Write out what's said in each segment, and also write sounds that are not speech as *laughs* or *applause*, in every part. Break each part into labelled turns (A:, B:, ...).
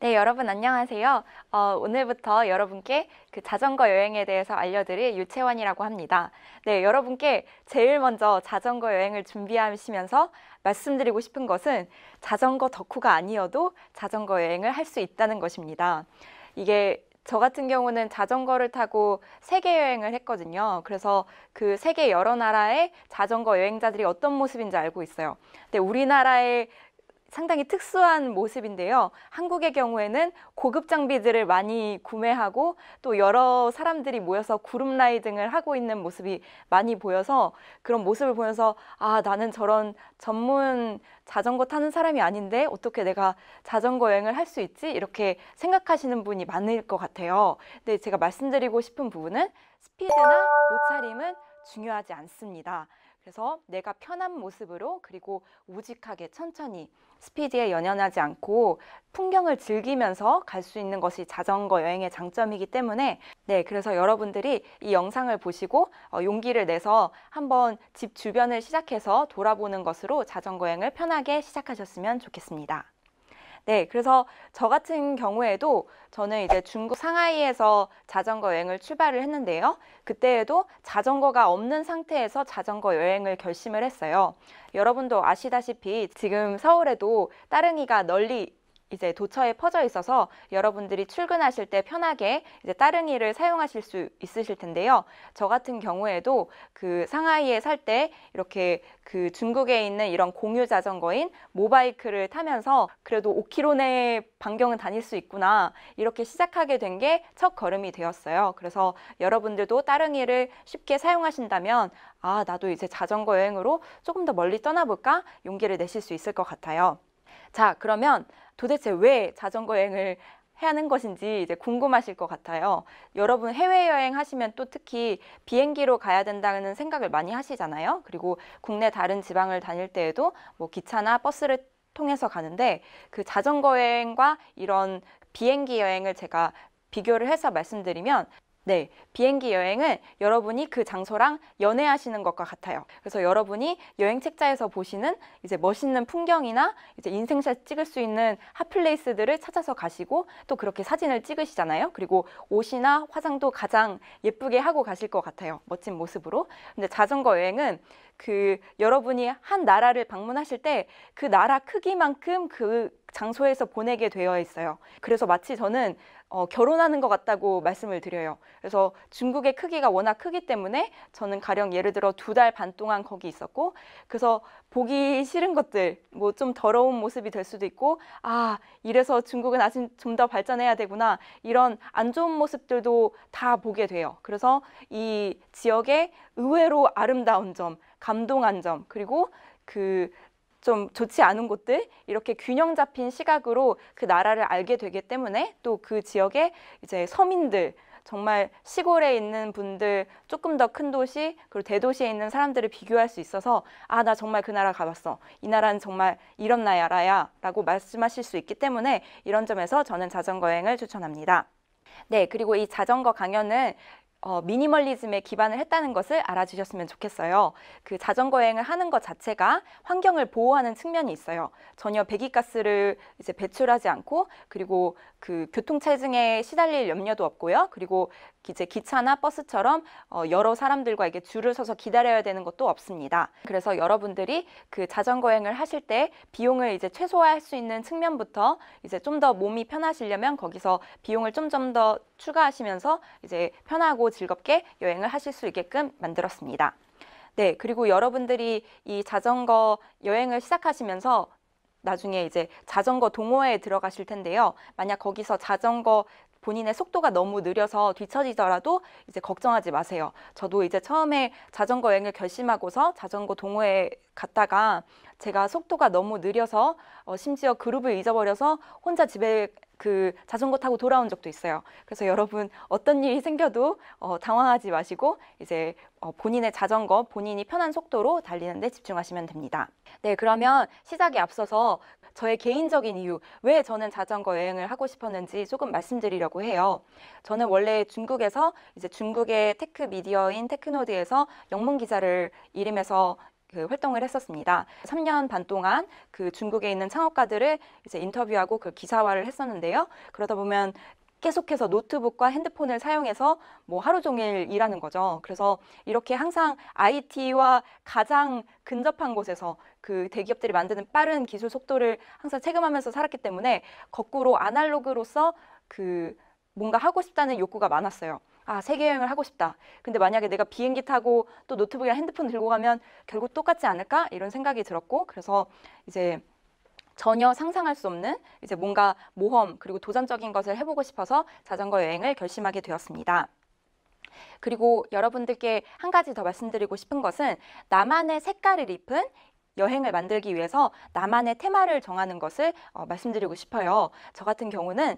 A: 네, 여러분 안녕하세요. 어, 오늘부터 여러분께 그 자전거 여행에 대해서 알려드릴 유채원이라고 합니다. 네, 여러분께 제일 먼저 자전거 여행을 준비하시면서 말씀드리고 싶은 것은 자전거 덕후가 아니어도 자전거 여행을 할 수 있다는 것입니다. 이게 저 같은 경우는 자전거를 타고 세계 여행을 했거든요. 그래서 그 세계 여러 나라의 자전거 여행자들이 어떤 모습인지 알고 있어요. 근데 우리나라의 상당히 특수한 모습인데요. 한국의 경우에는 고급 장비들을 많이 구매하고 또 여러 사람들이 모여서 구름 라이딩을 하고 있는 모습이 많이 보여서 그런 모습을 보면서 아, 나는 저런 전문 자전거 타는 사람이 아닌데 어떻게 내가 자전거 여행을 할 수 있지? 이렇게 생각하시는 분이 많을 것 같아요. 근데 제가 말씀드리고 싶은 부분은 스피드나 옷차림은 중요하지 않습니다. 그래서 내가 편한 모습으로 그리고 우직하게 천천히 스피드에 연연하지 않고 풍경을 즐기면서 갈 수 있는 것이 자전거 여행의 장점이기 때문에 네 그래서 여러분들이 이 영상을 보시고 어, 용기를 내서 한번 집 주변을 시작해서 돌아보는 것으로 자전거 여행을 편하게 시작하셨으면 좋겠습니다. 네, 그래서 저 같은 경우에도 저는 이제 중국 상하이에서 자전거 여행을 출발을 했는데요. 그때에도 자전거가 없는 상태에서 자전거 여행을 결심을 했어요. 여러분도 아시다시피 지금 서울에도 따릉이가 널리 이제 도처에 퍼져 있어서 여러분들이 출근하실 때 편하게 이제 따릉이를 사용하실 수 있으실 텐데요. 저 같은 경우에도 그 상하이에 살 때 이렇게 그 중국에 있는 이런 공유 자전거인 모바이크를 타면서 그래도 5km 내 반경은 다닐 수 있구나 이렇게 시작하게 된 게 첫 걸음이 되었어요. 그래서 여러분들도 따릉이를 쉽게 사용하신다면 아 나도 이제 자전거 여행으로 조금 더 멀리 떠나볼까 용기를 내실 수 있을 것 같아요. 자 그러면 도대체 왜 자전거 여행을 해야 하는 것인지 이제 궁금하실 것 같아요. 여러분 해외여행 하시면 또 특히 비행기로 가야 된다는 생각을 많이 하시잖아요. 그리고 국내 다른 지방을 다닐 때에도 뭐 기차나 버스를 통해서 가는데 그 자전거 여행과 이런 비행기 여행을 제가 비교를 해서 말씀드리면 네, 비행기 여행은 여러분이 그 장소랑 연애하시는 것과 같아요. 그래서 여러분이 여행 책자에서 보시는 이제 멋있는 풍경이나 이제 인생샷 찍을 수 있는 핫플레이스들을 찾아서 가시고 또 그렇게 사진을 찍으시잖아요. 그리고 옷이나 화장도 가장 예쁘게 하고 가실 것 같아요. 멋진 모습으로. 근데 자전거 여행은 그 여러분이 한 나라를 방문하실 때 그 나라 크기만큼 그 장소에서 보내게 되어 있어요. 그래서 마치 저는 어, 결혼하는 것 같다고 말씀을 드려요. 그래서 중국의 크기가 워낙 크기 때문에 저는 가령 예를 들어 두 달 반 동안 거기 있었고, 그래서 보기 싫은 것들, 뭐 좀 더러운 모습이 될 수도 있고, 아, 이래서 중국은 아직 좀 더 발전해야 되구나. 이런 안 좋은 모습들도 다 보게 돼요. 그래서 이 지역의 의외로 아름다운 점, 감동한 점, 그리고 그 좀 좋지 않은 곳들 이렇게 균형 잡힌 시각으로 그 나라를 알게 되기 때문에 또 그 지역의 이제 서민들 정말 시골에 있는 분들 조금 더 큰 도시 그리고 대도시에 있는 사람들을 비교할 수 있어서 아 나 정말 그 나라 가봤어 이 나라는 정말 이런 나라야 라고 말씀하실 수 있기 때문에 이런 점에서 저는 자전거 여행을 추천합니다. 네, 그리고 이 자전거 강연은 어, 미니멀리즘에 기반을 했다는 것을 알아주셨으면 좋겠어요. 그 자전거 여행을 하는 것 자체가 환경을 보호하는 측면이 있어요. 전혀 배기가스를 이제 배출하지 않고 그리고 그 교통 체증에 시달릴 염려도 없고요. 그리고 이제 기차나 버스처럼 어, 여러 사람들과 이게 줄을 서서 기다려야 되는 것도 없습니다. 그래서 여러분들이 그 자전거 여행을 하실 때 비용을 이제 최소화할 수 있는 측면부터 이제 좀 더 몸이 편하시려면 거기서 비용을 좀 좀더 추가하시면서 이제 편하고 즐겁게 여행을 하실 수 있게끔 만들었습니다. 네, 그리고 여러분들이 이 자전거 여행을 시작하시면서 나중에 이제 자전거 동호회에 들어가실 텐데요. 만약 거기서 자전거 본인의 속도가 너무 느려서 뒤처지더라도 이제 걱정하지 마세요. 저도 이제 처음에 자전거 여행을 결심하고서 자전거 동호회 에 갔다가 제가 속도가 너무 느려서 어, 심지어 그룹을 잊어버려서 혼자 집에 그 자전거 타고 돌아온 적도 있어요. 그래서 여러분 어떤 일이 생겨도 어, 당황하지 마시고 이제 어, 본인의 자전거 본인이 편한 속도로 달리는데 집중하시면 됩니다. 네 그러면 시작에 앞서서 저의 개인적인 이유 왜 저는 자전거 여행을 하고 싶었는지 조금 말씀드리려고 해요. 저는 원래 중국에서 이제 중국의 테크 미디어인 테크노드에서 영문 기자를 이름에서 그 활동을 했었습니다. 3년 반 동안 그 중국에 있는 창업가들을 이제 인터뷰하고 그 기사화를 했었는데요. 그러다 보면 계속해서 노트북과 핸드폰을 사용해서 뭐 하루 종일 일하는 거죠. 그래서 이렇게 항상 IT와 가장 근접한 곳에서 그 대기업들이 만드는 빠른 기술 속도를 항상 체감하면서 살았기 때문에 거꾸로 아날로그로서 그 뭔가 하고 싶다는 욕구가 많았어요. 아, 세계 여행을 하고 싶다. 근데 만약에 내가 비행기 타고 또 노트북이랑 핸드폰 들고 가면 결국 똑같지 않을까? 이런 생각이 들었고 그래서 이제 전혀 상상할 수 없는 이제 뭔가 모험 그리고 도전적인 것을 해보고 싶어서 자전거 여행을 결심하게 되었습니다. 그리고 여러분들께 한 가지 더 말씀드리고 싶은 것은 나만의 색깔을 입은 여행을 만들기 위해서 나만의 테마를 정하는 것을 어, 말씀드리고 싶어요. 저 같은 경우는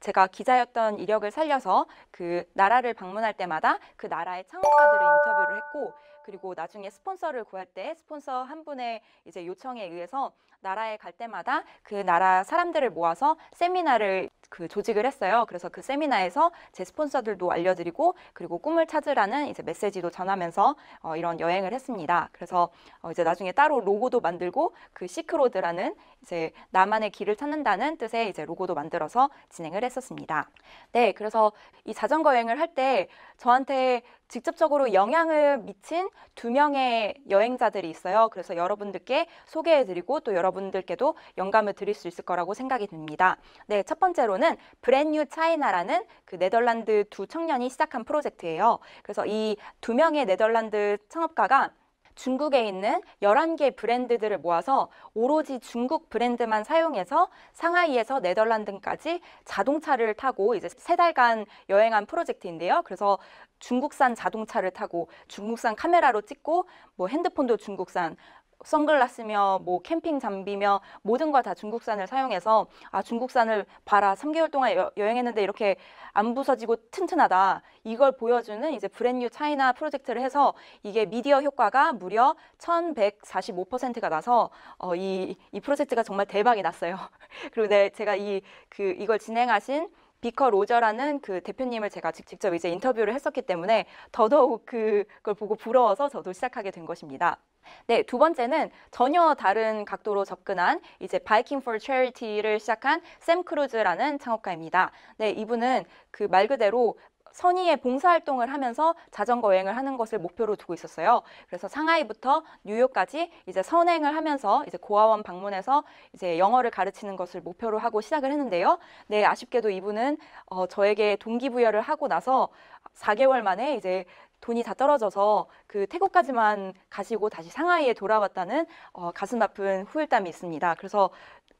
A: 제가 기자였던 이력을 살려서 그 나라를 방문할 때마다 그 나라의 창업가들을 인터뷰를 했고 그리고 나중에 스폰서를 구할 때 스폰서 한 분의 이제 요청에 의해서 나라에 갈 때마다 그 나라 사람들을 모아서 세미나를 그 조직을 했어요. 그래서 그 세미나에서 제 스폰서들도 알려드리고 그리고 꿈을 찾으라는 이제 메시지도 전하면서 어, 이런 여행을 했습니다. 그래서 어, 이제 나중에 따로 로고도 만들고 그 시크로드라는 이제 나만의 길을 찾는다는 뜻의 이제 로고도 만들어서 진행을 했었습니다. 네, 그래서 이 자전거 여행을 할 때 저한테 직접적으로 영향을 미친 두 명의 여행자들이 있어요. 그래서 여러분들께 소개해드리고 또 여러분들께도 영감을 드릴 수 있을 거라고 생각이 듭니다. 네, 첫 번째로는 브랜뉴 차이나라는 그 네덜란드 두 청년이 시작한 프로젝트예요. 그래서 이 두 명의 네덜란드 창업가가 중국에 있는 11개 브랜드들을 모아서 오로지 중국 브랜드만 사용해서 상하이에서 네덜란드까지 자동차를 타고 이제 세 달간 여행한 프로젝트인데요. 그래서 중국산 자동차를 타고 중국산 카메라로 찍고 뭐 핸드폰도 중국산 선글라스며 뭐 캠핑 장비며 모든 걸다 중국산을 사용해서 아 중국산을 봐라 3개월 동안 여, 여 행했는데 이렇게 안 부서지고 튼튼하다 이걸 보여주는 이제 브랜뉴 차이나 프로젝트를 해서 이게 미디어 효과가 무려 1145%가 나서 어, 이, 이 프로젝트가 정말 대박이 났어요. *laughs* 그리고 네, 제가 이 그 이걸 진행하신 비커 로저라는 그 대표님을 제가 직접 이제 인터뷰를 했었기 때문에 더더욱 그걸 보고 부러워서 저도 시작하게 된 것입니다. 네, 두 번째는 전혀 다른 각도로 접근한 이제 바이킹 f 체리티를 시작한 샘 크루즈라는 창업가입니다. 네, 이분은 그 말 그대로 선의의 봉사활동을 하면서 자전거 여행을 하는 것을 목표로 두고 있었어요. 그래서 상하이부터 뉴욕까지 이제 선행을 하면서 이제 고아원 방문해서 이제 영어를 가르치는 것을 목표로 하고 시작을 했는데요. 네, 아쉽게도 이분은 어, 저에게 동기부여를 하고 나서 4개월 만에 이제 돈이 다 떨어져서 그 태국까지만 가시고 다시 상하이에 돌아왔다는 어, 가슴 아픈 후일담이 있습니다. 그래서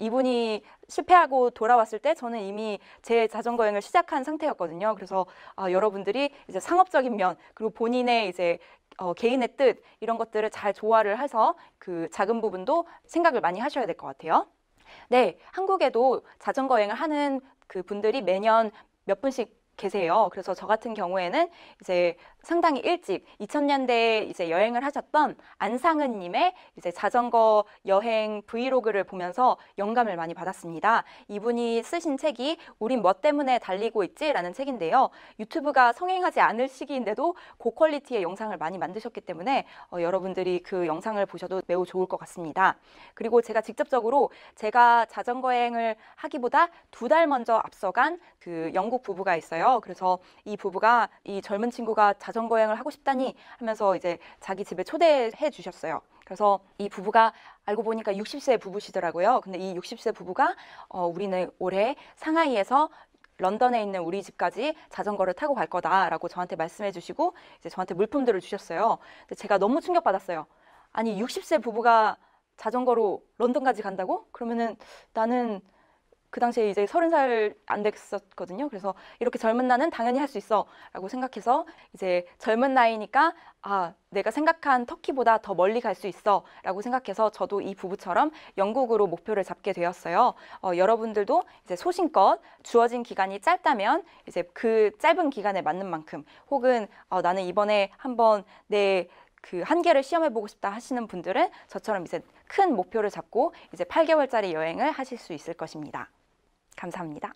A: 이분이 실패하고 돌아왔을 때 저는 이미 제 자전거 여행을 시작한 상태였거든요. 그래서 아, 여러분들이 이제 상업적인 면 그리고 본인의 이제 어, 개인의 뜻 이런 것들을 잘 조화를 해서 그 작은 부분도 생각을 많이 하셔야 될 것 같아요. 네, 한국에도 자전거 여행을 하는 그 분들이 매년 몇 분씩 계세요. 그래서 저 같은 경우에는 이제 상당히 일찍 2000년대에 이제 여행을 하셨던 안상은 님의 이제 자전거 여행 브이로그를 보면서 영감을 많이 받았습니다. 이분이 쓰신 책이 우린 뭐 때문에 달리고 있지라는 책인데요. 유튜브가 성행하지 않을 시기인데도 고퀄리티의 영상을 많이 만드셨기 때문에 어, 여러분들이 그 영상을 보셔도 매우 좋을 것 같습니다. 그리고 제가 직접적으로 제가 자전거 여행을 하기보다 두 달 먼저 앞서간 그 영국 부부가 있어요. 그래서 이 부부가 이 젊은 친구가 자 자전거 여행을 하고 싶다니 하면서 이제 자기 집에 초대해 주셨어요. 그래서 이 부부가 알고 보니까 60세 부부시더라고요. 근데 이 60세 부부가 어, 우리는 올해 상하이에서 런던에 있는 우리 집까지 자전거를 타고 갈 거다라고 저한테 말씀해 주시고 이제 저한테 물품들을 주셨어요. 근데 제가 너무 충격받았어요. 아니 60세 부부가 자전거로 런던까지 간다고? 그러면은 나는 그 당시에 이제 서른 살 안 됐었거든요. 그래서 이렇게 젊은 나는 당연히 할 수 있어 라고 생각해서 이제 젊은 나이니까 아, 내가 생각한 터키보다 더 멀리 갈 수 있어 라고 생각해서 저도 이 부부처럼 영국으로 목표를 잡게 되었어요. 어, 여러분들도 이제 소신껏 주어진 기간이 짧다면 이제 그 짧은 기간에 맞는 만큼 혹은 어, 나는 이번에 한번 내 그 한계를 시험해보고 싶다 하시는 분들은 저처럼 이제 큰 목표를 잡고 이제 8개월짜리 여행을 하실 수 있을 것입니다. 감사합니다.